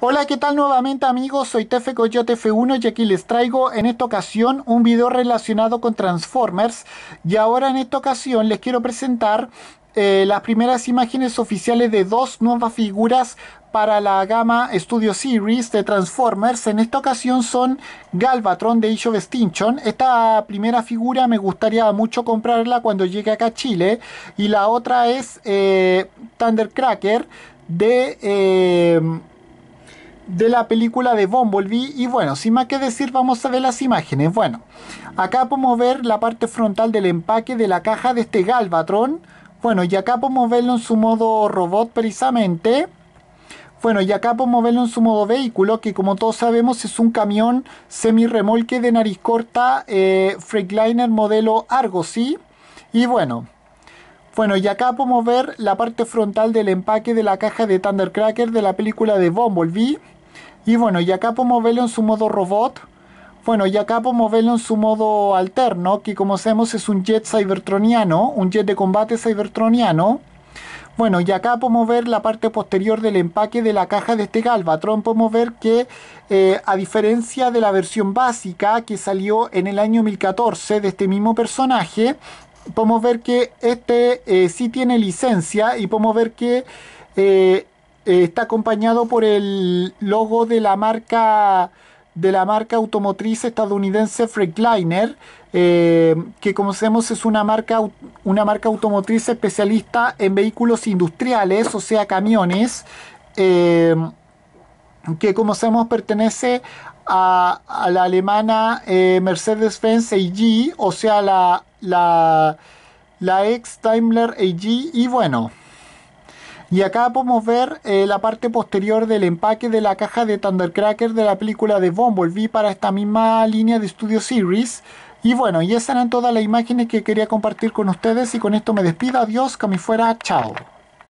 Hola, ¿qué tal nuevamente amigos? Soy Tefe Coyote F1 y aquí les traigo en esta ocasión un video relacionado con Transformers y ahora en esta ocasión les quiero presentar eh, las primeras imágenes oficiales de dos nuevas figuras para la gama Studio Series de Transformers. En esta ocasión son Galvatron de Age of Extinction. Esta primera figura me gustaría mucho comprarla cuando llegue acá a Chile. Y la otra es eh, Thundercracker de... Eh, de la película de Bumblebee y bueno, sin más que decir vamos a ver las imágenes. Bueno, acá podemos ver la parte frontal del empaque de la caja de este Galvatron. Bueno, y acá podemos verlo en su modo robot precisamente. Bueno, y acá podemos verlo en su modo vehículo, que como todos sabemos es un camión ...semi remolque de nariz corta eh, Freightliner modelo sí. Y bueno, bueno, y acá podemos ver la parte frontal del empaque de la caja de Thundercracker de la película de Bumblebee. Y bueno, y acá podemos verlo en su modo robot. Bueno, y acá podemos verlo en su modo alterno, que como sabemos es un jet cybertroniano, un jet de combate cybertroniano. Bueno, y acá podemos ver la parte posterior del empaque de la caja de este Galvatron. Podemos ver que, eh, a diferencia de la versión básica que salió en el año 2014 de este mismo personaje, podemos ver que este eh, sí tiene licencia y podemos ver que eh, está acompañado por el logo de la marca de la marca automotriz estadounidense Freightliner, eh, que como sabemos es una marca, una marca automotriz especialista en vehículos industriales, o sea, camiones, eh, que como sabemos pertenece a, la alemana eh, Mercedes-Benz AG, o sea, la, la, la ex Daimler AG, y bueno, y acá podemos ver eh, la parte posterior del empaque de la caja de Thundercracker de la película de Bumblebee para esta misma línea de Studio Series. Y bueno, y esas eran todas las imágenes que quería compartir con ustedes y con esto me despido, adiós, que fuera, chao.